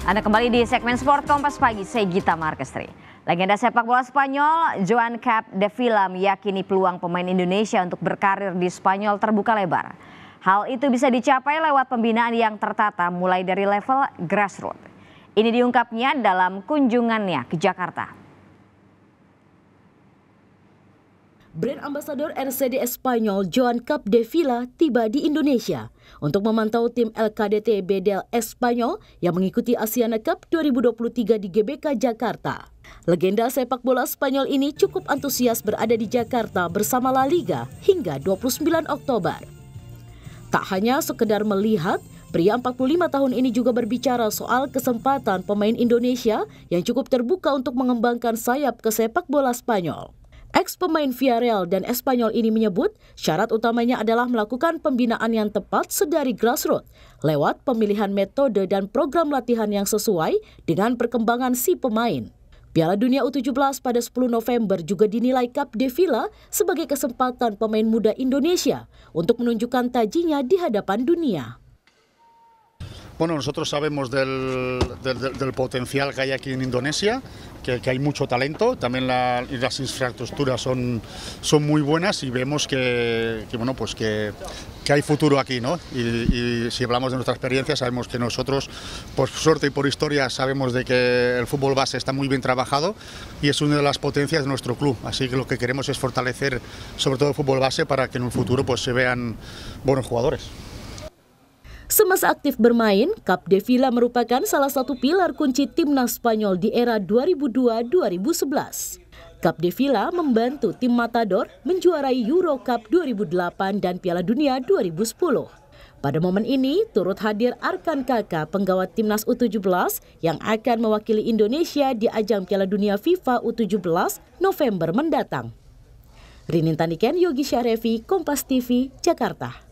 Anda kembali di segmen Sport Kompas Pagi, saya Gita Markestri. Legenda sepak bola Spanyol, Joan Cap de Villa meyakini peluang pemain Indonesia untuk berkarir di Spanyol terbuka lebar. Hal itu bisa dicapai lewat pembinaan yang tertata mulai dari level grassroots. Ini diungkapnya dalam kunjungannya ke Jakarta. Brand ambasador RCD Espanyol Joan Cap de Villa tiba di Indonesia untuk memantau tim LKDT Bedel Espanyol yang mengikuti Asiana Cup 2023 di GBK Jakarta. Legenda sepak bola Spanyol ini cukup antusias berada di Jakarta bersama La Liga hingga 29 Oktober. Tak hanya sekedar melihat, pria 45 tahun ini juga berbicara soal kesempatan pemain Indonesia yang cukup terbuka untuk mengembangkan sayap ke sepak bola Spanyol. Ex pemain Villarreal dan Espanyol ini menyebut syarat utamanya adalah melakukan pembinaan yang tepat sedari grassroots lewat pemilihan metode dan program latihan yang sesuai dengan perkembangan si pemain. Piala Dunia U17 pada 10 November juga dinilai Cup de Villa sebagai kesempatan pemain muda Indonesia untuk menunjukkan tajinya di hadapan dunia. Bueno, nosotros sabemos del, del, potencial que hay aquí en Indonesia, que, hay mucho talento, también las infraestructuras son, son muy buenas y vemos que, bueno, pues que, que, hay futuro aquí, ¿no? Y, y, si hablamos de nuestra experiencia, sabemos que nosotros, por suerte y por historia, sabemos de que el fútbol base está muy bien trabajado y es una de las potencias de nuestro club. Así que lo que queremos es fortalecer sobre todo el fútbol base para que en un futuro pues, se vean buenos jugadores. Semasa aktif bermain, Cap Villa merupakan salah satu pilar kunci timnas Spanyol di era 2002-2011. Cap de Villa membantu tim Matador menjuarai Euro Cup 2008 dan Piala Dunia 2010. Pada momen ini turut hadir Arkan Kaka penggawa timnas U17 yang akan mewakili Indonesia di ajang Piala Dunia FIFA U17 November mendatang. Rinin Taniken, Yogi Syarefi, Kompas TV, Jakarta.